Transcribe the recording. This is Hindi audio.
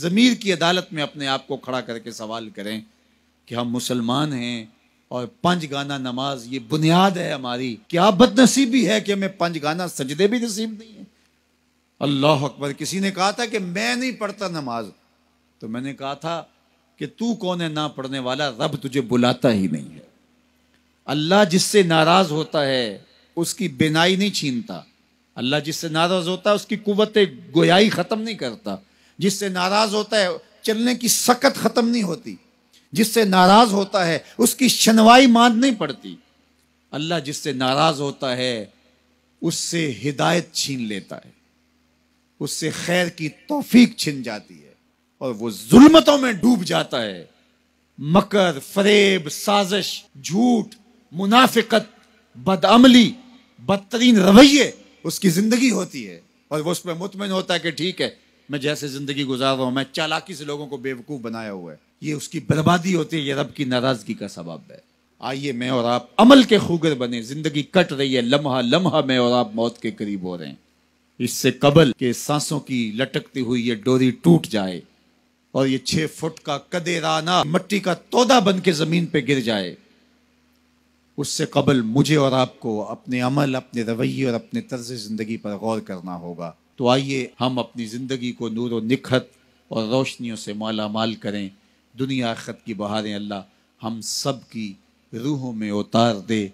ज़मीर की अदालत में अपने आप को खड़ा करके सवाल करें कि हम मुसलमान हैं और पंच गाना नमाज ये बुनियाद है हमारी क्या बदनसीबी है कि हमें पंच गाना सजदे भी नसीब नहीं है अल्लाह अकबर किसी ने कहा था कि मैं नहीं पढ़ता नमाज तो मैंने कहा था कि तू कौन है ना पढ़ने वाला रब तुझे बुलाता ही नहीं है अल्लाह जिससे नाराज होता है उसकी बेनाई नहीं छीनता अल्लाह जिससे नाराज होता है उसकी कुवत गोयाई ख़त्म नहीं करता जिससे नाराज होता है चलने की सकत खत्म नहीं होती जिससे नाराज होता है उसकी शनवाई मान नहीं पड़ती अल्लाह जिससे नाराज होता है उससे हिदायत छीन लेता है उससे खैर की तोफीक छिन जाती है और वो जुल्मतों में डूब जाता है मकर फरेब साजिश झूठ मुनाफिकत बदअमली बदतरीन रवैये उसकी जिंदगी होती है और वो उसमें मुतमिन होता है कि ठीक है मैं जैसे ज़िंदगी गुजार रहा हूँ मैं चालाकी से लोगों को बेवकूफ़ बनाया हुआ है ये उसकी बर्बादी होती है ये रब की नाराज़गी का सबब है आइए मैं और आप अमल के खूगर बने ज़िंदगी कट रही है लम्हा लम्हा मैं और आप मौत के करीब हो रहे हैं इससे कबल के सांसों की लटकती हुई ये डोरी टूट जाए और ये छह फुट का कदेराना मट्टी का तोदा बन के ज़मीन पे गिर जाए उससे कबल मुझे और आपको अपने अमल अपने रवैये और अपने तर्ज ज़िंदगी पर गौर करना होगा तो आइए हम अपनी ज़िंदगी को नूर व निखत और रोशनियों से माला माल करें दुनिया आखत की बहारें अल्लाह हम सब की रूहों में उतार दे